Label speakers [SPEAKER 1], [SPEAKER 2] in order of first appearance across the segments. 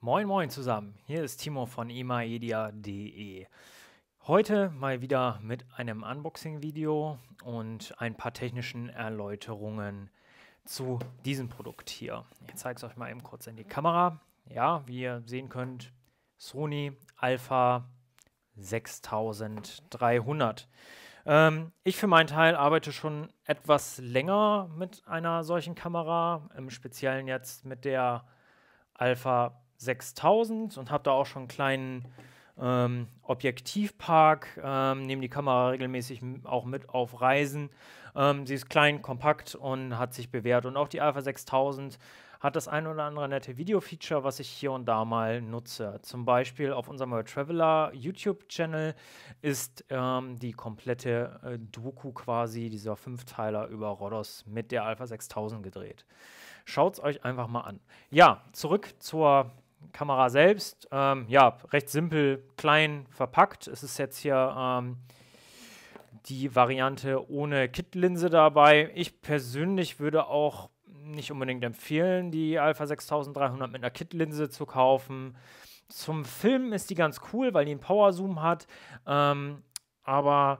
[SPEAKER 1] Moin moin zusammen, hier ist Timo von emaedia.de. Heute mal wieder mit einem Unboxing-Video und ein paar technischen Erläuterungen zu diesem Produkt hier. Ich zeige es euch mal eben kurz in die Kamera. Ja, wie ihr sehen könnt, Sony Alpha 6300. Ähm, ich für meinen Teil arbeite schon etwas länger mit einer solchen Kamera, im Speziellen jetzt mit der Alpha 6300. 6000 und habe da auch schon einen kleinen ähm, Objektivpark, ähm, nehme die Kamera regelmäßig auch mit auf Reisen. Ähm, sie ist klein, kompakt und hat sich bewährt. Und auch die Alpha 6000 hat das ein oder andere nette Video-Feature, was ich hier und da mal nutze. Zum Beispiel auf unserem World Traveler YouTube-Channel ist ähm, die komplette äh, Doku quasi dieser Fünfteiler über Rodos mit der Alpha 6000 gedreht. Schaut es euch einfach mal an. Ja, zurück zur Kamera selbst, ähm, ja, recht simpel, klein verpackt. Es ist jetzt hier ähm, die Variante ohne Kit-Linse dabei. Ich persönlich würde auch nicht unbedingt empfehlen, die Alpha 6300 mit einer Kit-Linse zu kaufen. Zum Filmen ist die ganz cool, weil die einen Power-Zoom hat, ähm, aber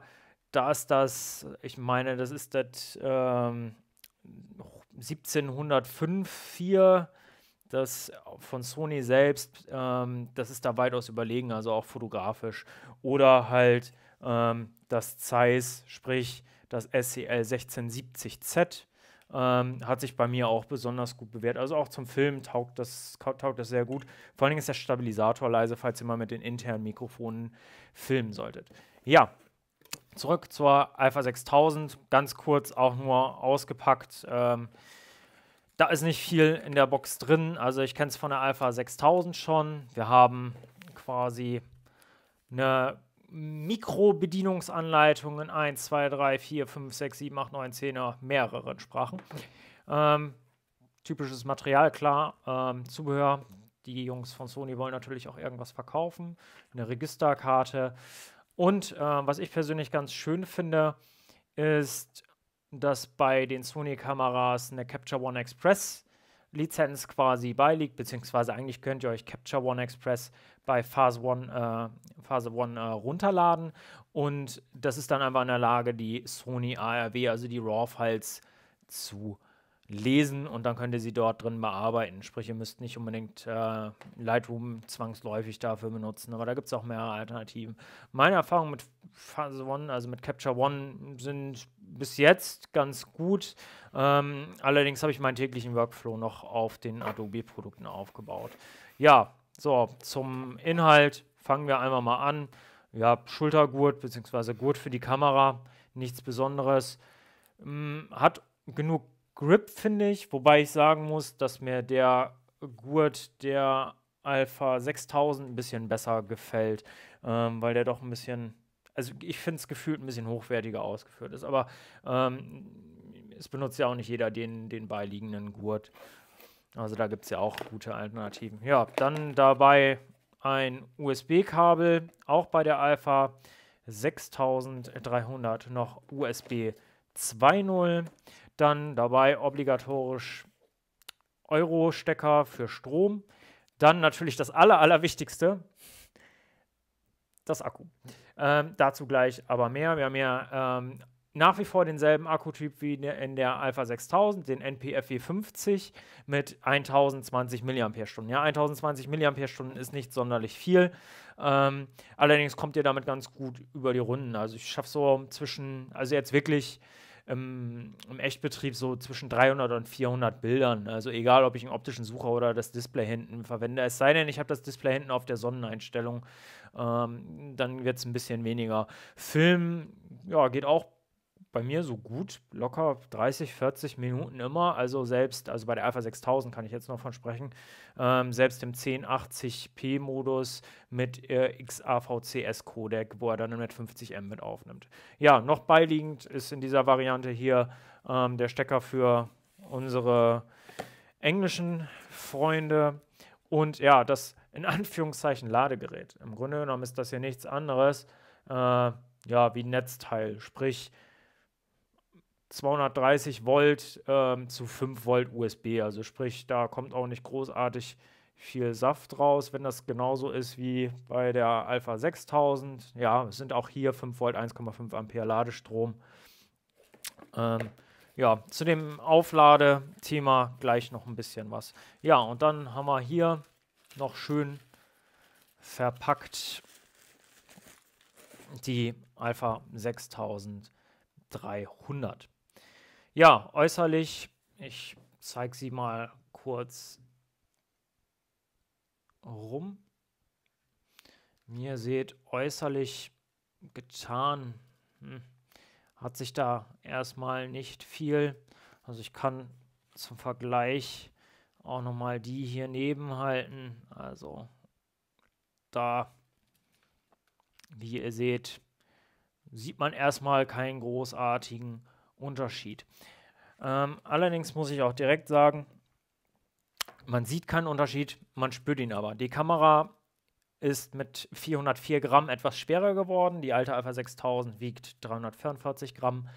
[SPEAKER 1] da ist das, ich meine, das ist das 1705 ähm, 4 das von Sony selbst, ähm, das ist da weitaus überlegen, also auch fotografisch. Oder halt ähm, das Zeiss, sprich das SCL 1670Z, ähm, hat sich bei mir auch besonders gut bewährt. Also auch zum Film taugt das, taugt das sehr gut. Vor allen Dingen ist der Stabilisator leise, falls ihr mal mit den internen Mikrofonen filmen solltet. Ja, zurück zur Alpha 6000. Ganz kurz auch nur ausgepackt. Ähm, da ist nicht viel in der Box drin. Also ich kenne es von der Alpha 6000 schon. Wir haben quasi eine Mikrobedienungsanleitung in 1, 2, 3, 4, 5, 6, 7, 8, 9, 10, mehreren Sprachen. Ähm, typisches Material, klar. Ähm, Zubehör. Die Jungs von Sony wollen natürlich auch irgendwas verkaufen. Eine Registerkarte. Und äh, was ich persönlich ganz schön finde, ist dass bei den Sony-Kameras eine Capture One Express Lizenz quasi beiliegt, beziehungsweise eigentlich könnt ihr euch Capture One Express bei Phase One, äh, Phase One äh, runterladen und das ist dann einfach in der Lage, die Sony ARW, also die RAW-Files zu lesen und dann könnt ihr sie dort drin bearbeiten. Sprich, ihr müsst nicht unbedingt äh, Lightroom zwangsläufig dafür benutzen, aber da gibt es auch mehrere Alternativen. Meine Erfahrungen mit Phase One, also mit Capture One, sind bis jetzt ganz gut. Ähm, allerdings habe ich meinen täglichen Workflow noch auf den Adobe-Produkten aufgebaut. Ja, so, zum Inhalt fangen wir einmal mal an. Ja, Schultergurt bzw. Gurt für die Kamera, nichts Besonderes. Hm, hat genug Grip, finde ich, wobei ich sagen muss, dass mir der Gurt der Alpha 6000 ein bisschen besser gefällt, ähm, weil der doch ein bisschen, also ich finde es gefühlt ein bisschen hochwertiger ausgeführt ist, aber ähm, es benutzt ja auch nicht jeder den, den beiliegenden Gurt. Also da gibt es ja auch gute Alternativen. Ja, dann dabei ein USB-Kabel, auch bei der Alpha 6300 noch USB 2.0. Dann dabei obligatorisch Euro-Stecker für Strom. Dann natürlich das Aller, Allerwichtigste, das Akku. Ähm, dazu gleich aber mehr. Wir haben ja ähm, nach wie vor denselben Akkutyp wie in der Alpha 6000, den NPFW 50 e mit 1020 mAh. Ja, 1020 mAh ist nicht sonderlich viel. Ähm, allerdings kommt ihr damit ganz gut über die Runden. Also ich schaffe so zwischen, also jetzt wirklich im, im Echtbetrieb so zwischen 300 und 400 Bildern. Also egal, ob ich einen optischen Sucher oder das Display hinten verwende. Es sei denn, ich habe das Display hinten auf der Sonneneinstellung. Ähm, dann wird es ein bisschen weniger. Film ja, geht auch bei mir so gut, locker 30, 40 Minuten immer. Also selbst, also bei der Alpha 6000 kann ich jetzt noch von sprechen, ähm, selbst im 1080p-Modus mit äh, XAVCS-Codec, wo er dann mit 50M mit aufnimmt. Ja, noch beiliegend ist in dieser Variante hier ähm, der Stecker für unsere englischen Freunde. Und ja, das in Anführungszeichen Ladegerät. Im Grunde genommen ist das hier nichts anderes äh, ja, wie Netzteil. Sprich, 230 Volt ähm, zu 5 Volt USB. Also sprich, da kommt auch nicht großartig viel Saft raus, wenn das genauso ist wie bei der Alpha 6000. Ja, es sind auch hier 5 Volt 1,5 Ampere Ladestrom. Ähm, ja, zu dem Aufladethema gleich noch ein bisschen was. Ja, und dann haben wir hier noch schön verpackt die Alpha 6300. Ja, äußerlich, ich zeige sie mal kurz rum. Mir seht, äußerlich getan hm. hat sich da erstmal nicht viel. Also ich kann zum Vergleich auch nochmal die hier neben halten. Also da, wie ihr seht, sieht man erstmal keinen großartigen Unterschied. Ähm, allerdings muss ich auch direkt sagen, man sieht keinen Unterschied, man spürt ihn aber. Die Kamera ist mit 404 Gramm etwas schwerer geworden. Die alte Alpha 6000 wiegt 344 Gramm.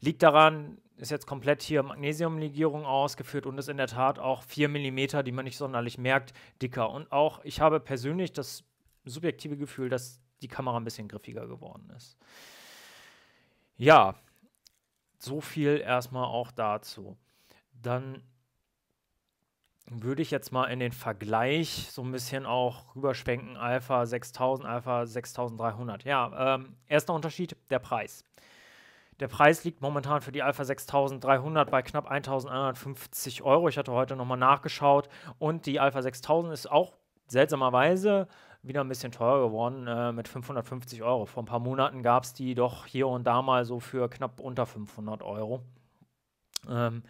[SPEAKER 1] Liegt daran, ist jetzt komplett hier Magnesiumlegierung ausgeführt und ist in der Tat auch 4 mm, die man nicht sonderlich merkt, dicker. Und auch ich habe persönlich das subjektive Gefühl, dass die Kamera ein bisschen griffiger geworden ist. Ja, so viel erstmal auch dazu. Dann würde ich jetzt mal in den Vergleich so ein bisschen auch rüberschwenken, Alpha 6000, Alpha 6300. Ja, ähm, erster Unterschied, der Preis. Der Preis liegt momentan für die Alpha 6300 bei knapp 1150 Euro. Ich hatte heute nochmal nachgeschaut und die Alpha 6000 ist auch seltsamerweise wieder ein bisschen teurer geworden äh, mit 550 Euro. Vor ein paar Monaten gab es die doch hier und da mal so für knapp unter 500 Euro. Ähm,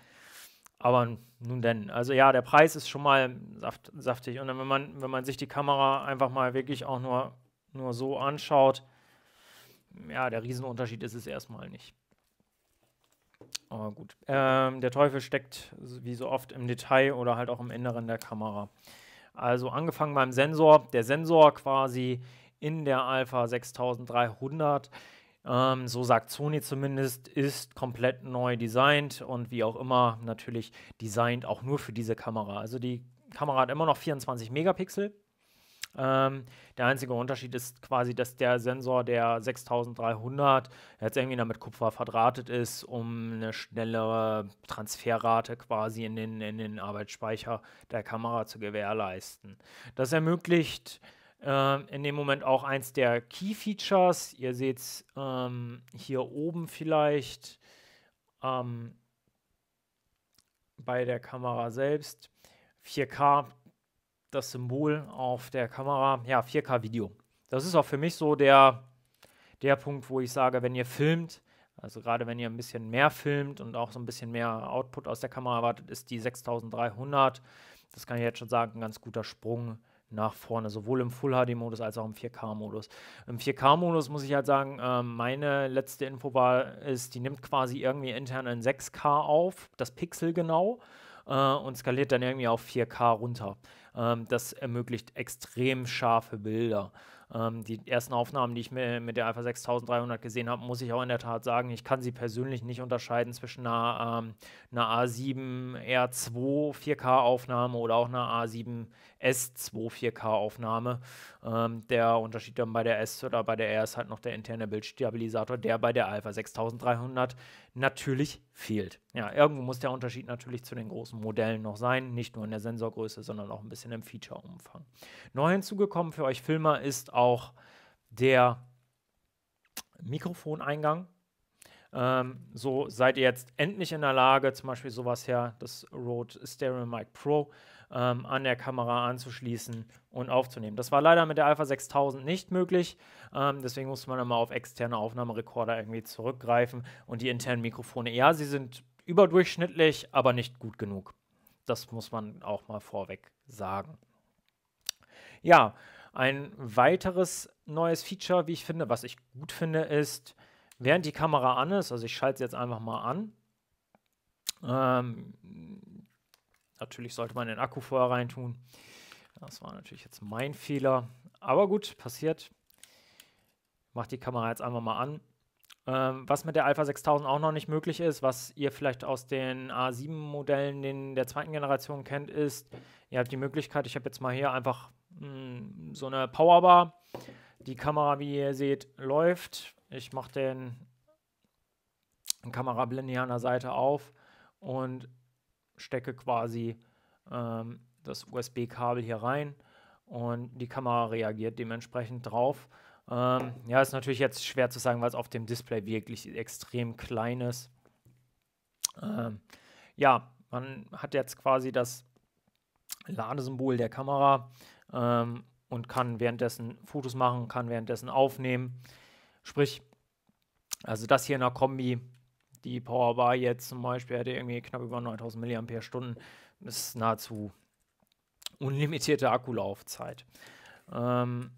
[SPEAKER 1] aber nun denn, also ja, der Preis ist schon mal saft, saftig. Und wenn man, wenn man sich die Kamera einfach mal wirklich auch nur, nur so anschaut, ja, der Riesenunterschied ist es erstmal nicht. Aber gut. Ähm, der Teufel steckt wie so oft im Detail oder halt auch im Inneren der Kamera. Also angefangen beim Sensor, der Sensor quasi in der Alpha 6300, ähm, so sagt Sony zumindest, ist komplett neu designt und wie auch immer natürlich designt auch nur für diese Kamera. Also die Kamera hat immer noch 24 Megapixel, ähm, der einzige Unterschied ist quasi, dass der Sensor der 6300 jetzt irgendwie damit Kupfer verdrahtet ist, um eine schnellere Transferrate quasi in den, in den Arbeitsspeicher der Kamera zu gewährleisten. Das ermöglicht ähm, in dem Moment auch eins der Key Features. Ihr seht es ähm, hier oben vielleicht ähm, bei der Kamera selbst. 4K das Symbol auf der Kamera, ja, 4K-Video. Das ist auch für mich so der, der Punkt, wo ich sage, wenn ihr filmt, also gerade wenn ihr ein bisschen mehr filmt und auch so ein bisschen mehr Output aus der Kamera erwartet, ist die 6300, das kann ich jetzt schon sagen, ein ganz guter Sprung nach vorne, sowohl im Full-HD-Modus als auch im 4K-Modus. Im 4K-Modus muss ich halt sagen, äh, meine letzte Info war, ist, die nimmt quasi irgendwie intern in 6K auf, das Pixel genau äh, und skaliert dann irgendwie auf 4K runter. Ähm, das ermöglicht extrem scharfe Bilder. Ähm, die ersten Aufnahmen, die ich mir mit der Alpha 6300 gesehen habe, muss ich auch in der Tat sagen, ich kann sie persönlich nicht unterscheiden zwischen einer, ähm, einer A7 R2 4K-Aufnahme oder auch einer A7 S2 4K-Aufnahme. Ähm, der Unterschied dann bei der S oder bei der R ist halt noch der interne Bildstabilisator, der bei der Alpha 6300 natürlich fehlt. Ja, irgendwo muss der Unterschied natürlich zu den großen Modellen noch sein, nicht nur in der Sensorgröße, sondern auch ein bisschen im Feature-Umfang. Neu hinzugekommen für euch Filmer ist auch der Mikrofoneingang. Ähm, so seid ihr jetzt endlich in der Lage, zum Beispiel sowas her, das Rode Stereo Mic Pro, ähm, an der Kamera anzuschließen und aufzunehmen. Das war leider mit der Alpha 6000 nicht möglich, ähm, deswegen musste man immer auf externe Aufnahmerekorder irgendwie zurückgreifen und die internen Mikrofone, ja, sie sind überdurchschnittlich, aber nicht gut genug. Das muss man auch mal vorweg sagen. Ja, ein weiteres neues Feature, wie ich finde, was ich gut finde, ist, während die Kamera an ist, also ich schalte sie jetzt einfach mal an, ähm, Natürlich sollte man den Akku vorher reintun. Das war natürlich jetzt mein Fehler. Aber gut, passiert. Macht die Kamera jetzt einfach mal an. Ähm, was mit der Alpha 6000 auch noch nicht möglich ist, was ihr vielleicht aus den A7-Modellen den, der zweiten Generation kennt, ist, ihr habt die Möglichkeit, ich habe jetzt mal hier einfach mh, hm, so eine Powerbar. Die Kamera, wie ihr seht, läuft. Ich mache den Kamerablende hier an der Seite auf und stecke quasi ähm, das USB-Kabel hier rein und die Kamera reagiert dementsprechend drauf. Ähm, ja, ist natürlich jetzt schwer zu sagen, weil es auf dem Display wirklich extrem klein ist. Ähm, ja, man hat jetzt quasi das Ladesymbol der Kamera ähm, und kann währenddessen Fotos machen, kann währenddessen aufnehmen. Sprich, also das hier in der Kombi die Powerbar jetzt zum Beispiel hätte irgendwie knapp über 9000 mAh. Das Ist nahezu unlimitierte Akkulaufzeit. Ähm,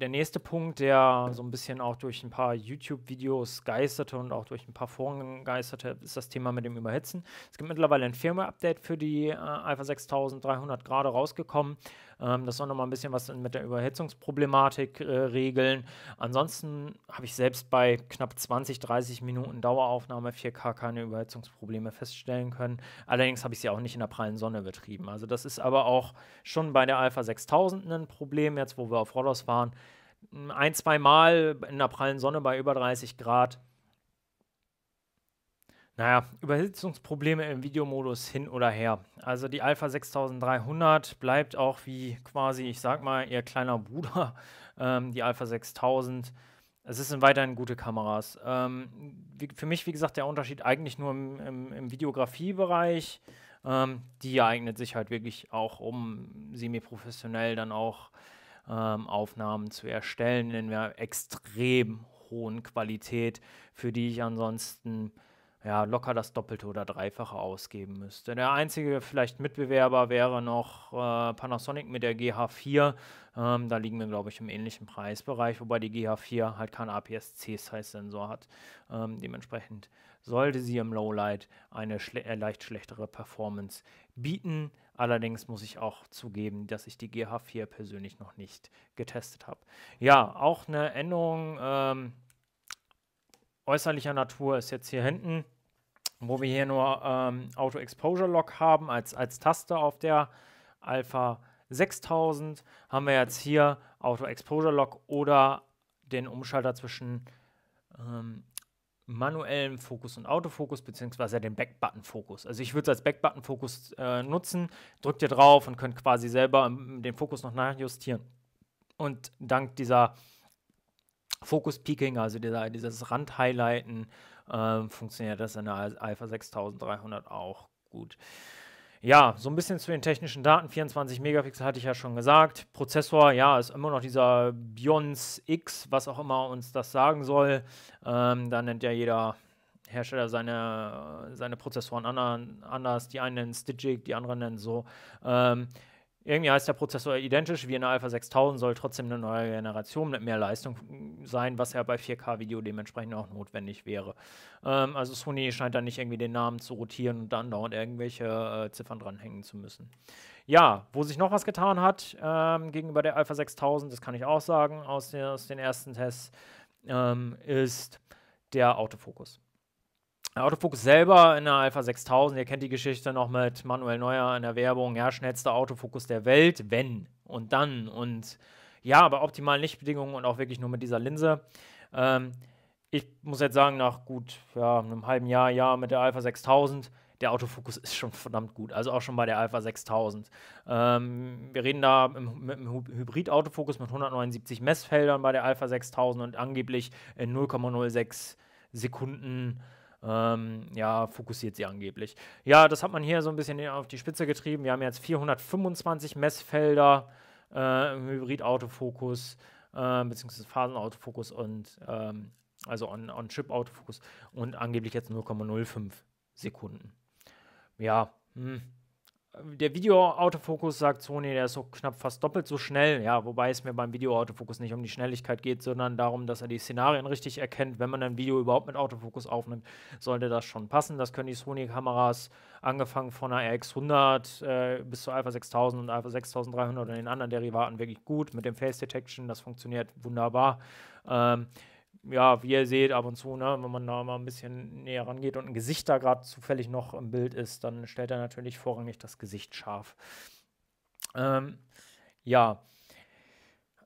[SPEAKER 1] der nächste Punkt, der so ein bisschen auch durch ein paar YouTube-Videos geisterte und auch durch ein paar Foren geisterte, ist das Thema mit dem Überhitzen. Es gibt mittlerweile ein Firmware-Update für die äh, Alpha 6300 gerade rausgekommen. Ähm, das soll nochmal ein bisschen was mit der Überhitzungsproblematik äh, regeln. Ansonsten habe ich selbst bei knapp 20, 30 Minuten Daueraufnahme 4K keine Überhitzungsprobleme feststellen können. Allerdings habe ich sie auch nicht in der prallen Sonne betrieben. Also das ist aber auch schon bei der Alpha 6000 ein Problem, jetzt wo wir auf Roller Autos fahren. Hm, ein, zwei Mal in der prallen Sonne bei über 30 Grad. Naja, Überhitzungsprobleme im Videomodus hin oder her. Also die Alpha 6300 bleibt auch wie quasi, ich sag mal, ihr kleiner Bruder, ähm, die Alpha 6000. Es sind weiterhin gute Kameras. Ähm, wie, für mich, wie gesagt, der Unterschied eigentlich nur im, im, im Videografiebereich. Ähm, die eignet sich halt wirklich auch, um semi-professionell dann auch ähm, Aufnahmen zu erstellen in einer extrem hohen Qualität, für die ich ansonsten ja, locker das Doppelte oder Dreifache ausgeben müsste. Der einzige vielleicht Mitbewerber wäre noch äh, Panasonic mit der GH4. Ähm, da liegen wir, glaube ich, im ähnlichen Preisbereich, wobei die GH4 halt keinen APS-C-Size-Sensor hat. Ähm, dementsprechend sollte sie im Lowlight eine schle äh, leicht schlechtere Performance bieten. Allerdings muss ich auch zugeben, dass ich die GH4 persönlich noch nicht getestet habe. Ja, auch eine Änderung ähm, äußerlicher Natur ist jetzt hier hinten, wo wir hier nur ähm, Auto Exposure Lock haben als, als Taste auf der Alpha 6000, haben wir jetzt hier Auto Exposure Lock oder den Umschalter zwischen ähm, manuellen Fokus und Autofokus beziehungsweise den Backbutton-Fokus. Also ich würde es als Backbutton-Fokus äh, nutzen, drückt ihr drauf und könnt quasi selber ähm, den Fokus noch nachjustieren. Und dank dieser Fokus-Peaking, also dieser, dieses Rand-Highlighten, äh, funktioniert das in der Alpha 6300 auch gut. Ja, so ein bisschen zu den technischen Daten. 24 Megapixel hatte ich ja schon gesagt. Prozessor, ja, ist immer noch dieser Bions X, was auch immer uns das sagen soll. Ähm, da nennt ja jeder Hersteller seine, seine Prozessoren anders. Die einen nennen Stitchig, die anderen nennen so. Ähm, irgendwie heißt der Prozessor identisch wie in der Alpha 6000, soll trotzdem eine neue Generation mit mehr Leistung mm, sein, was ja bei 4K-Video dementsprechend auch notwendig wäre. Ähm, also Sony scheint da nicht irgendwie den Namen zu rotieren und dann dauernd irgendwelche äh, Ziffern dranhängen zu müssen. Ja, wo sich noch was getan hat ähm, gegenüber der Alpha 6000, das kann ich auch sagen aus den, aus den ersten Tests, ähm, ist der Autofokus. Autofokus selber in der Alpha 6000, ihr kennt die Geschichte noch mit Manuel Neuer in der Werbung, ja, schnellster Autofokus der Welt, wenn und dann und ja, bei optimalen Lichtbedingungen und auch wirklich nur mit dieser Linse. Ähm, ich muss jetzt sagen, nach gut ja, einem halben Jahr, Jahr mit der Alpha 6000, der Autofokus ist schon verdammt gut. Also auch schon bei der Alpha 6000. Ähm, wir reden da im, mit einem Hybrid-Autofokus mit 179 Messfeldern bei der Alpha 6000 und angeblich in 0,06 Sekunden ähm, ja, fokussiert sie angeblich. Ja, das hat man hier so ein bisschen auf die Spitze getrieben. Wir haben jetzt 425 Messfelder äh, im Hybrid-Autofokus, äh, beziehungsweise Phasen-Autofokus und ähm, also On-Chip-Autofokus on und angeblich jetzt 0,05 Sekunden. Ja, hm der Video-Autofokus sagt Sony, der ist so knapp fast doppelt so schnell. Ja, wobei es mir beim Video-Autofokus nicht um die Schnelligkeit geht, sondern darum, dass er die Szenarien richtig erkennt. Wenn man ein Video überhaupt mit Autofokus aufnimmt, sollte das schon passen. Das können die Sony-Kameras angefangen von der RX100 äh, bis zur Alpha 6000 und Alpha 6300 und den anderen Derivaten wirklich gut. Mit dem Face Detection, das funktioniert wunderbar. Ähm, ja, wie ihr seht, ab und zu, ne, wenn man da mal ein bisschen näher rangeht und ein Gesicht da gerade zufällig noch im Bild ist, dann stellt er natürlich vorrangig das Gesicht scharf. Ähm, ja.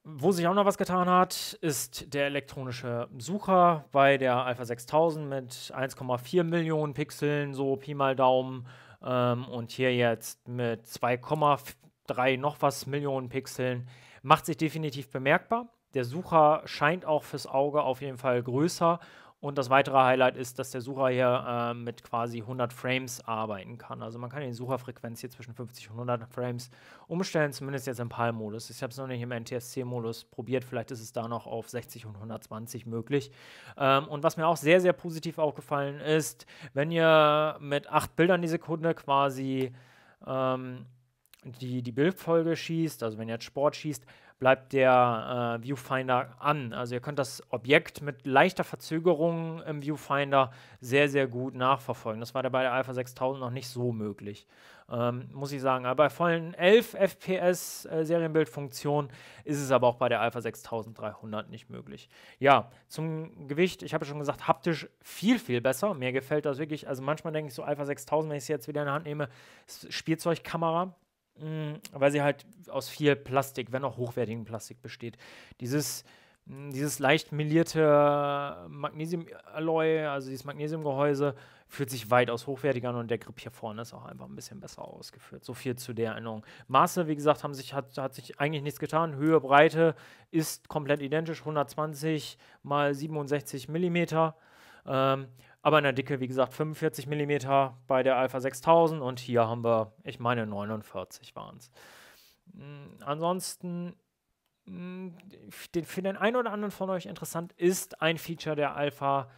[SPEAKER 1] Wo sich auch noch was getan hat, ist der elektronische Sucher bei der Alpha 6000 mit 1,4 Millionen Pixeln, so Pi mal Daumen. Ähm, und hier jetzt mit 2,3 noch was Millionen Pixeln. Macht sich definitiv bemerkbar der Sucher scheint auch fürs Auge auf jeden Fall größer. Und das weitere Highlight ist, dass der Sucher hier äh, mit quasi 100 Frames arbeiten kann. Also man kann die Sucherfrequenz hier zwischen 50 und 100 Frames umstellen, zumindest jetzt im PAL-Modus. Ich habe es noch nicht im NTSC-Modus probiert, vielleicht ist es da noch auf 60 und 120 möglich. Ähm, und was mir auch sehr, sehr positiv aufgefallen ist, wenn ihr mit 8 Bildern die Sekunde quasi ähm, die, die Bildfolge schießt, also wenn ihr jetzt Sport schießt, bleibt der äh, Viewfinder an. Also ihr könnt das Objekt mit leichter Verzögerung im Viewfinder sehr, sehr gut nachverfolgen. Das war bei der Alpha 6000 noch nicht so möglich, ähm, muss ich sagen. Aber bei vollen 11 FPS äh, Serienbildfunktion ist es aber auch bei der Alpha 6300 nicht möglich. Ja, zum Gewicht, ich habe schon gesagt, haptisch viel, viel besser. Mir gefällt das wirklich. Also manchmal denke ich so, Alpha 6000, wenn ich es jetzt wieder in die Hand nehme, Spielzeugkamera mh, mm, weil sie halt aus viel Plastik, wenn auch hochwertigem Plastik besteht. Dieses, mh, mm, dieses leicht melierte Magnesiumalloy, also dieses Magnesiumgehäuse, fühlt sich weitaus hochwertiger an und der Grip hier vorne ist auch einfach ein bisschen besser ausgeführt. So viel zu der Erinnerung. Maße, wie gesagt, haben sich, hat, hat sich eigentlich nichts getan. Höhe, Breite ist komplett identisch, 120 mal 67 mm. Ähm, aber in der Dicke, wie gesagt, 45 mm bei der Alpha 6000 und hier haben wir, ich meine, 49 waren es. Ansonsten, mm, den, für den einen oder anderen von euch interessant ist ein Feature der Alpha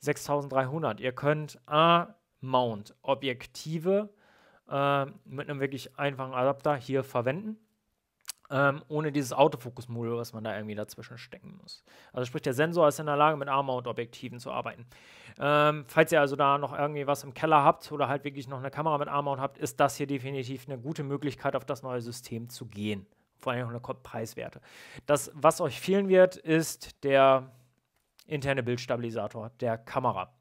[SPEAKER 1] 6300. Ihr könnt A-Mount-Objektive äh, mit einem wirklich einfachen Adapter hier verwenden ähm, ohne dieses Autofokus-Modul, was man da irgendwie dazwischen stecken muss. Also sprich, der Sensor ist in der Lage, mit ARMA und Objektiven zu arbeiten. Ähm, falls ihr also da noch irgendwie was im Keller habt oder halt wirklich noch eine Kamera mit ARMA und habt, ist das hier definitiv eine gute Möglichkeit, auf das neue System zu gehen. Vor allem auch eine Preiswerte. Das, was euch fehlen wird, ist der interne Bildstabilisator der Kamera.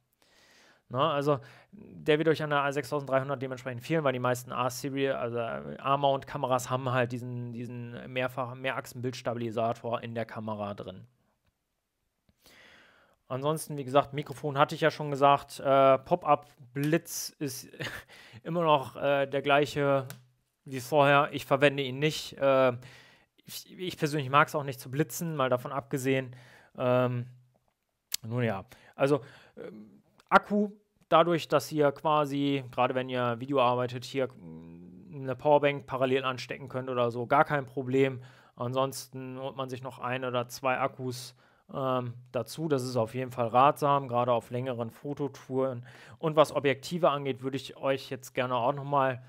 [SPEAKER 1] Ne? Also der wird euch an der A6300 dementsprechend fehlen, weil die meisten A-Serie, also äh, A-Mount-Kameras haben halt diesen, diesen mehrfach, Mehrachsen-Bildstabilisator in der Kamera drin. Ansonsten, wie gesagt, Mikrofon hatte ich ja schon gesagt. Äh, Pop-up-Blitz ist immer noch äh, der gleiche wie vorher. Ich verwende ihn nicht. Äh, ich, ich, persönlich mag es auch nicht zu blitzen, mal davon abgesehen. Ähm, nun ja, also ähm, Akku, dadurch, dass ihr quasi, gerade wenn ihr Video arbeitet, hier hm, eine Powerbank parallel anstecken könnt oder so, gar kein Problem. Ansonsten holt man sich noch ein oder zwei Akkus ähm, dazu. Das ist auf jeden Fall ratsam, gerade auf längeren Fototouren. Und was Objektive angeht, würde ich euch jetzt gerne auch nochmal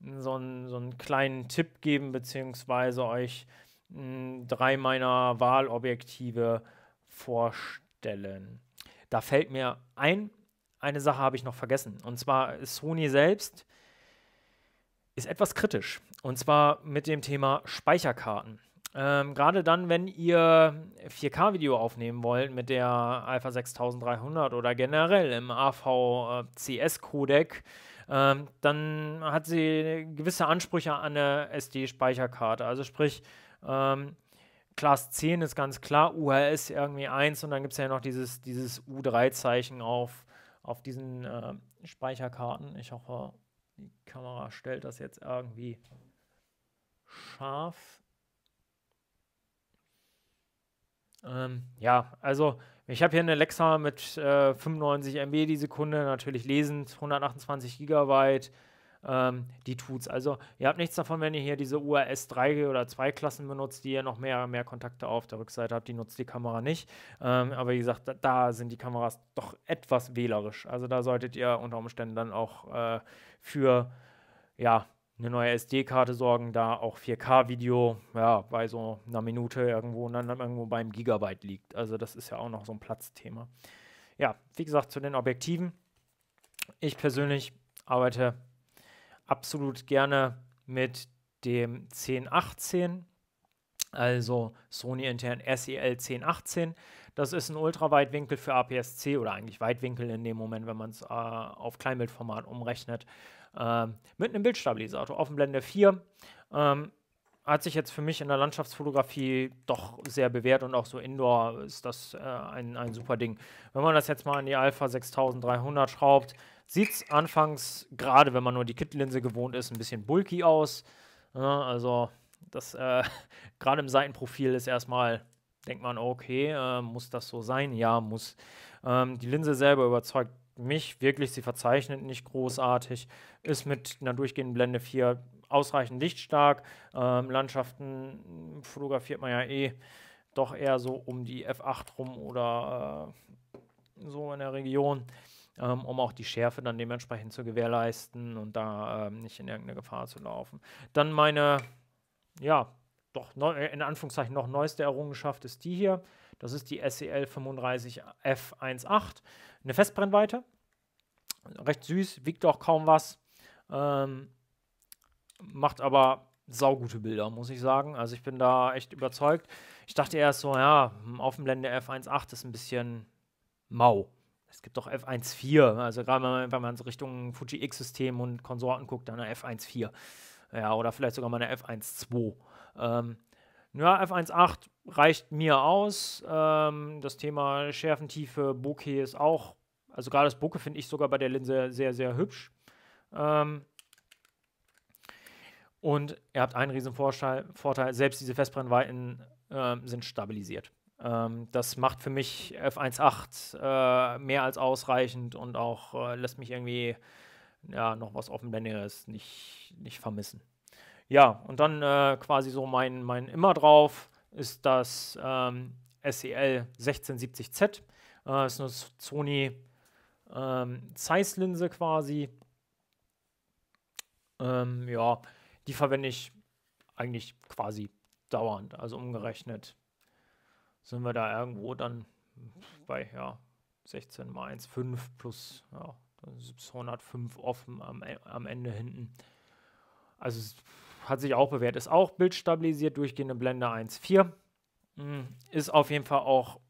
[SPEAKER 1] hm, so einen, so einen kleinen Tipp geben, beziehungsweise euch mh, hm, drei meiner Wahlobjektive vorstellen. Da fällt mir ein, eine Sache habe ich noch vergessen. Und zwar ist Sony selbst ist etwas kritisch. Und zwar mit dem Thema Speicherkarten. Ähm, Gerade dann, wenn ihr 4K-Video aufnehmen wollt mit der Alpha 6300 oder generell im AVCS-Codec, ähm, dann hat sie gewisse Ansprüche an eine SD-Speicherkarte. Also sprich, ähm, Class 10 ist ganz klar, URS irgendwie 1 und dann gibt es ja noch dieses, dieses U3-Zeichen auf, auf diesen äh, Speicherkarten. Ich hoffe, die Kamera stellt das jetzt irgendwie scharf. Ähm, ja, also ich habe hier eine Lexa mit äh, 95 MB die Sekunde, natürlich lesend, 128 Gigabyte, ähm, die tut's. Also ihr habt nichts davon, wenn ihr hier diese URS 3 oder 2 Klassen benutzt, die ihr noch mehr, mehr Kontakte auf der Rückseite habt, die nutzt die Kamera nicht. Ähm, aber wie gesagt, da, da, sind die Kameras doch etwas wählerisch. Also da solltet ihr unter Umständen dann auch äh, für ja, eine neue SD-Karte sorgen, da auch 4K-Video ja, bei so einer Minute irgendwo und dann irgendwo beim Gigabyte liegt. Also das ist ja auch noch so ein Platzthema. Ja, wie gesagt, zu den Objektiven. Ich persönlich arbeite absolut gerne mit dem 1018, also Sony intern SEL 1018. Das ist ein Ultraweitwinkel für APS-C oder eigentlich Weitwinkel in dem Moment, wenn man es äh, auf Kleinbildformat umrechnet, äh, mit einem Bildstabilisator. Offenblende 4. Ähm, hat sich jetzt für mich in der Landschaftsfotografie doch sehr bewährt und auch so Indoor ist das äh, ein, ein super Ding. Wenn man das jetzt mal an die Alpha 6300 schraubt, Sieht es anfangs, gerade wenn man nur die Kit-Linse gewohnt ist, ein bisschen bulky aus. Ja, also das äh, gerade im Seitenprofil ist erstmal, denkt man, okay, äh, muss das so sein? Ja, muss. Ähm, die Linse selber überzeugt mich wirklich, sie verzeichnet nicht großartig, ist mit einer durchgehenden Blende 4 ausreichend lichtstark. Ähm, Landschaften fotografiert man ja eh doch eher so um die F8 rum oder äh, so in der Region ähm, um auch die Schärfe dann dementsprechend zu gewährleisten und da ähm, nicht in irgendeine Gefahr zu laufen. Dann meine, ja, doch neu, äh, in Anführungszeichen noch neueste Errungenschaft ist die hier. Das ist die SEL 35F18. Eine Festbrennweite. Recht süß, wiegt auch kaum was. Ähm, macht aber saugute Bilder, muss ich sagen. Also ich bin da echt überzeugt. Ich dachte erst so, ja, auf dem Blende F1.8 ist ein bisschen mau es gibt auch F1.4, also gerade wenn, wenn man so Richtung Fuji X-System und Konsorten guckt, dann eine F1.4. Ja, oder vielleicht sogar mal eine F1.2. Ähm, ja, F1.8 reicht mir aus. Ähm, das Thema Schärfentiefe, Bokeh ist auch, also gerade das Bokeh finde ich sogar bei der Linse sehr, sehr hübsch. Ähm, und ihr habt einen riesen Vorteil, Vorteil selbst diese Festbrennweiten äh, sind stabilisiert. Ähm, das macht für mich F1.8 äh, mehr als ausreichend und auch äh, lässt mich irgendwie ja, noch was Offenblendiges nicht, nicht vermissen. Ja, und dann äh, quasi so mein, mein immer drauf ist das ähm, e SEL 1670Z. Äh, ist eine Sony ähm, Zeiss-Linse quasi. Ähm, ja, die verwende ich eigentlich quasi dauernd, also umgerechnet sind wir da irgendwo dann bei ja, 16 mal 1, 5 plus ja, 105 offen am, am Ende hinten. Also es hat sich auch bewährt. Ist auch bildstabilisiert, durchgehende Blende 1.4. Hm, ist auf jeden Fall auch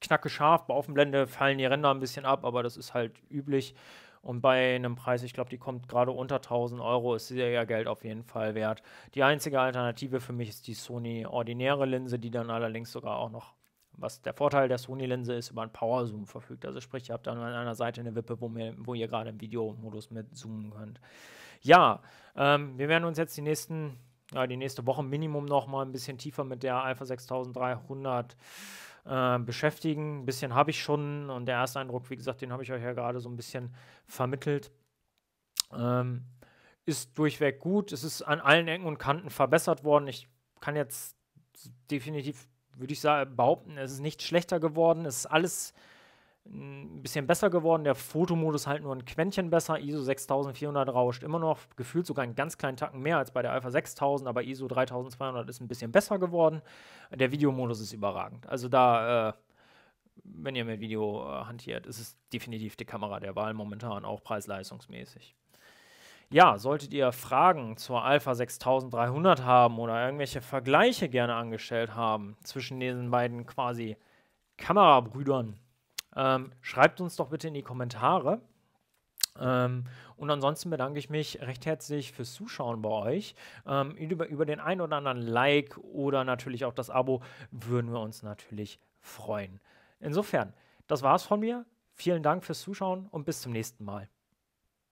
[SPEAKER 1] knacke scharf. Bei Offenblende fallen die Ränder ein bisschen ab, aber das ist halt üblich. Und bei einem Preis, ich glaube, die kommt gerade unter 1000 Euro, ist sie ja Geld auf jeden Fall wert. Die einzige Alternative für mich ist die Sony ordinäre Linse, die dann allerdings sogar auch noch, was der Vorteil der Sony-Linse ist, über einen Power-Zoom verfügt. Also sprich, ihr habt dann an einer Seite eine Wippe, wo, mir, wo ihr gerade im Videomodus mit zoomen könnt. Ja, ähm, wir werden uns jetzt die nächsten ja, die nächste Woche Minimum noch mal ein bisschen tiefer mit der Alpha 6300 äh, beschäftigen. Ein bisschen habe ich schon und der erste Eindruck, wie gesagt, den habe ich euch ja gerade so ein bisschen vermittelt. Ähm, ist durchweg gut. Es ist an allen Ecken und Kanten verbessert worden. Ich kann jetzt definitiv, würde ich sagen, behaupten, es ist nicht schlechter geworden. Es ist alles ein bisschen besser geworden. Der Fotomodus halt nur ein Quäntchen besser. ISO 6400 rauscht immer noch, gefühlt sogar einen ganz kleinen Tacken mehr als bei der Alpha 6000, aber ISO 3200 ist ein bisschen besser geworden. Der Videomodus ist überragend. Also da, äh, wenn ihr mit Video äh, hantiert, ist es definitiv die Kamera der Wahl momentan, auch preis-leistungsmäßig. Ja, solltet ihr Fragen zur Alpha 6300 haben oder irgendwelche Vergleiche gerne angestellt haben zwischen diesen beiden quasi Kamerabrüdern, ähm, schreibt uns doch bitte in die Kommentare. Ähm, und ansonsten bedanke ich mich recht herzlich fürs Zuschauen bei euch. Ähm, über, über den einen oder anderen Like oder natürlich auch das Abo würden wir uns natürlich freuen. Insofern, das war's von mir. Vielen Dank fürs Zuschauen und bis zum nächsten Mal.